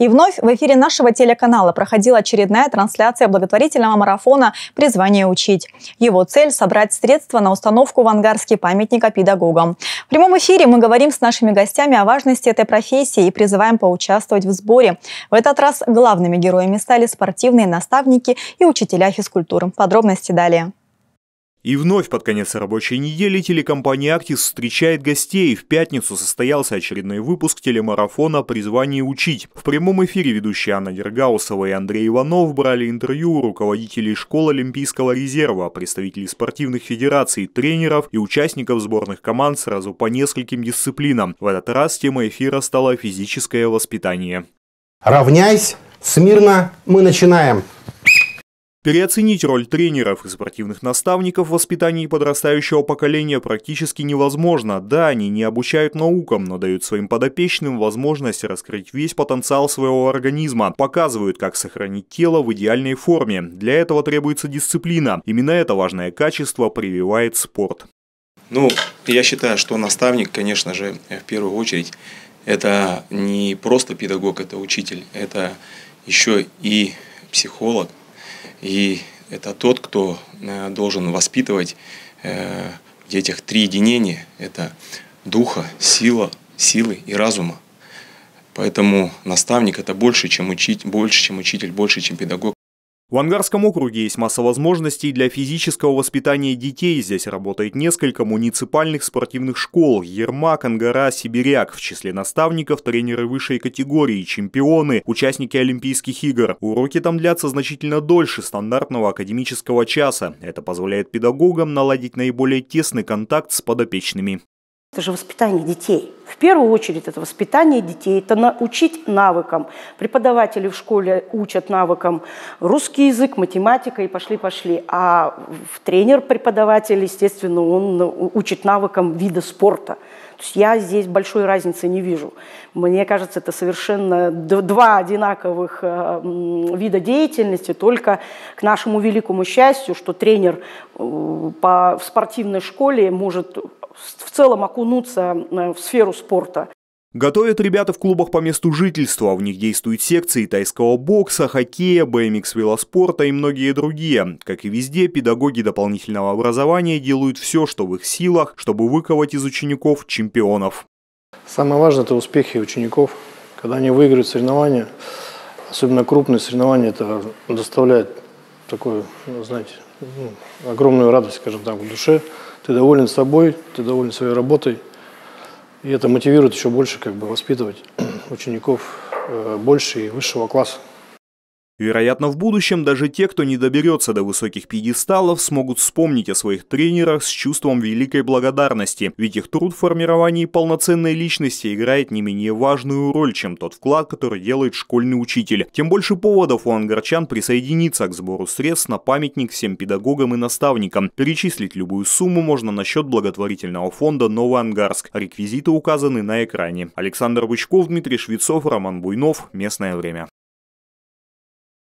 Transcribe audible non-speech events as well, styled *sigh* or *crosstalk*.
И вновь в эфире нашего телеканала проходила очередная трансляция благотворительного марафона «Призвание учить». Его цель – собрать средства на установку в Ангарске памятника педагогам. В прямом эфире мы говорим с нашими гостями о важности этой профессии и призываем поучаствовать в сборе. В этот раз главными героями стали спортивные наставники и учителя физкультуры. Подробности далее. И вновь под конец рабочей недели телекомпания «Актис» встречает гостей. В пятницу состоялся очередной выпуск телемарафона «Призвание учить». В прямом эфире ведущие Анна Дергаусова и Андрей Иванов брали интервью у руководителей школ Олимпийского резерва, представителей спортивных федераций, тренеров и участников сборных команд сразу по нескольким дисциплинам. В этот раз тема эфира стала физическое воспитание. Равняйсь, смирно, мы начинаем. Переоценить роль тренеров и спортивных наставников в воспитании подрастающего поколения практически невозможно. Да, они не обучают наукам, но дают своим подопечным возможность раскрыть весь потенциал своего организма, показывают, как сохранить тело в идеальной форме. Для этого требуется дисциплина. Именно это важное качество прививает спорт. Ну, я считаю, что наставник, конечно же, в первую очередь, это не просто педагог, это учитель, это еще и психолог, и это тот, кто э, должен воспитывать э, в детях три единения. Это духа, сила, силы и разума. Поэтому наставник – это больше, чем учить, больше, чем учитель, больше, чем педагог. В Ангарском округе есть масса возможностей для физического воспитания детей. Здесь работает несколько муниципальных спортивных школ – Ермак, Ангара, Сибиряк. В числе наставников – тренеры высшей категории, чемпионы, участники Олимпийских игр. Уроки там длятся значительно дольше стандартного академического часа. Это позволяет педагогам наладить наиболее тесный контакт с подопечными. Это же воспитание детей – в первую очередь это воспитание детей, это научить навыкам. Преподаватели в школе учат навыкам русский язык, математика и пошли-пошли. А тренер-преподаватель, естественно, он учит навыкам вида спорта. То есть я здесь большой разницы не вижу. Мне кажется, это совершенно два одинаковых э, вида деятельности, только к нашему великому счастью, что тренер э, по, в спортивной школе может в целом окунуться э, в сферу спорта. Готовят ребята в клубах по месту жительства, в них действуют секции тайского бокса, хоккея, BMX велоспорта и многие другие. Как и везде, педагоги дополнительного образования делают все, что в их силах, чтобы выковать из учеников чемпионов. Самое важное – это успехи учеников. Когда они выиграют соревнования, особенно крупные соревнования, это доставляет такую, ну, знаете, ну, огромную радость, скажем так, в душе. Ты доволен собой, ты доволен своей работой – и это мотивирует еще больше как бы воспитывать *clears throat* учеников э, больше и высшего класса. Вероятно, в будущем даже те, кто не доберется до высоких пьедесталов, смогут вспомнить о своих тренерах с чувством великой благодарности, ведь их труд в формировании полноценной личности играет не менее важную роль, чем тот вклад, который делает школьный учитель. Тем больше поводов у ангарчан присоединиться к сбору средств на памятник всем педагогам и наставникам. Перечислить любую сумму можно на счет благотворительного фонда «Новый Ангарск». Реквизиты указаны на экране. Александр Бычков, Дмитрий Швецов, Роман Буйнов. Местное время.